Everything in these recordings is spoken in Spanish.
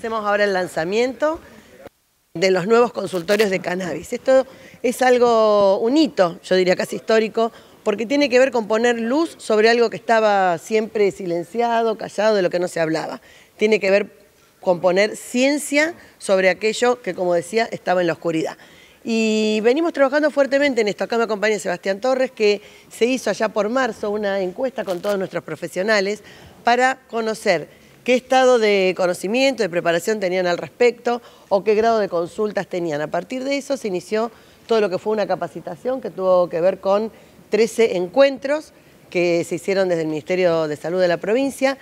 Hacemos ahora el lanzamiento de los nuevos consultorios de cannabis. Esto es algo, un hito, yo diría casi histórico, porque tiene que ver con poner luz sobre algo que estaba siempre silenciado, callado, de lo que no se hablaba. Tiene que ver con poner ciencia sobre aquello que, como decía, estaba en la oscuridad. Y venimos trabajando fuertemente en esto. Acá me acompaña Sebastián Torres, que se hizo allá por marzo una encuesta con todos nuestros profesionales para conocer qué estado de conocimiento, de preparación tenían al respecto o qué grado de consultas tenían. A partir de eso se inició todo lo que fue una capacitación que tuvo que ver con 13 encuentros que se hicieron desde el Ministerio de Salud de la provincia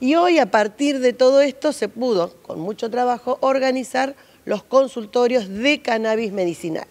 y hoy a partir de todo esto se pudo, con mucho trabajo, organizar los consultorios de cannabis medicinal.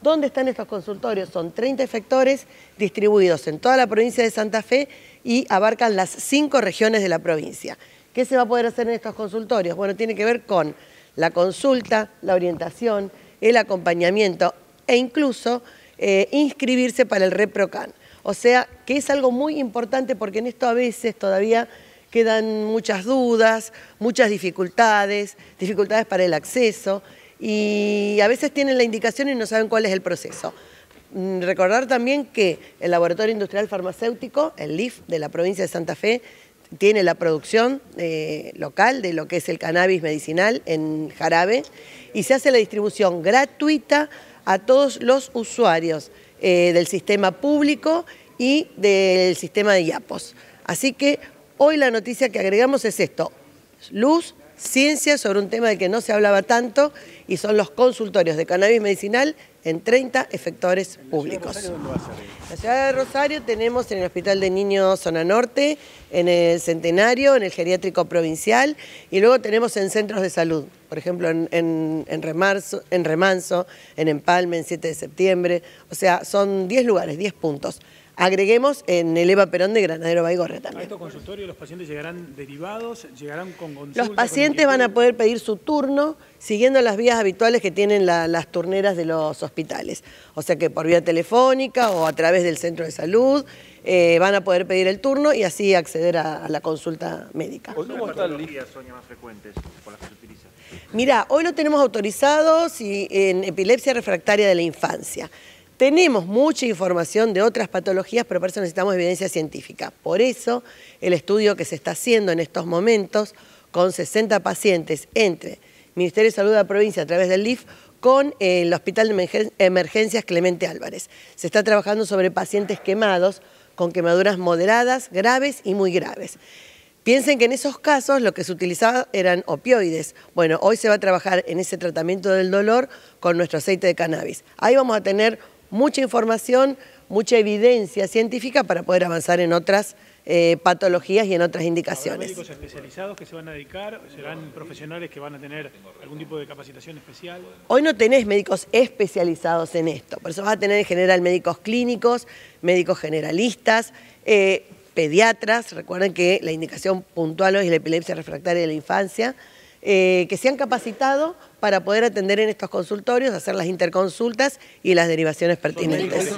¿Dónde están estos consultorios? Son 30 efectores distribuidos en toda la provincia de Santa Fe y abarcan las cinco regiones de la provincia. ¿Qué se va a poder hacer en estos consultorios? Bueno, tiene que ver con la consulta, la orientación, el acompañamiento e incluso eh, inscribirse para el ReproCan. O sea, que es algo muy importante porque en esto a veces todavía quedan muchas dudas, muchas dificultades, dificultades para el acceso y a veces tienen la indicación y no saben cuál es el proceso. Mm, recordar también que el Laboratorio Industrial Farmacéutico, el LIF de la provincia de Santa Fe, tiene la producción eh, local de lo que es el cannabis medicinal en jarabe y se hace la distribución gratuita a todos los usuarios eh, del sistema público y del sistema de IAPOS. Así que hoy la noticia que agregamos es esto, luz ciencia sobre un tema del que no se hablaba tanto y son los consultorios de cannabis medicinal en 30 efectores públicos. la ciudad de Rosario tenemos en el Hospital de Niños Zona Norte, en el Centenario, en el Geriátrico Provincial y luego tenemos en centros de salud, por ejemplo en, en, en Remanso, en Empalme, en 7 de septiembre, o sea, son 10 lugares, 10 puntos. Agreguemos en el Eva Perón de Granadero Baigorre también. estos consultorios los pacientes llegarán derivados, llegarán con consulta? Los pacientes van a poder pedir su turno siguiendo las vías habituales que tienen las turneras de los hospitales. O sea que por vía telefónica o a través del centro de salud eh, van a poder pedir el turno y así acceder a, la consulta médica. ¿Cómo están las más frecuentes por las que se utilizan? Mira, hoy lo tenemos autorizados en epilepsia refractaria de la infancia. Tenemos mucha información de otras patologías, pero para eso necesitamos evidencia científica. Por eso, el estudio que se está haciendo en estos momentos con 60 pacientes entre Ministerio de Salud de la provincia a través del LIF con eh, el Hospital de Emergencias Clemente Álvarez. Se está trabajando sobre pacientes quemados con quemaduras moderadas, graves y muy graves. Piensen que en esos casos lo que se utilizaba eran opioides. Bueno, hoy se va a trabajar en ese tratamiento del dolor con nuestro aceite de cannabis. Ahí vamos a tener mucha información, mucha evidencia científica para poder avanzar en otras eh, patologías y en otras indicaciones. ¿Serán médicos especializados que se van a dedicar? ¿Serán profesionales que van a tener algún tipo de capacitación especial? Hoy no tenés médicos especializados en esto, por eso vas a tener en general médicos clínicos, médicos generalistas, eh, pediatras, recuerden que la indicación puntual hoy es la epilepsia refractaria de la infancia, eh, que se han capacitado para poder atender en estos consultorios, hacer las interconsultas y las derivaciones pertinentes.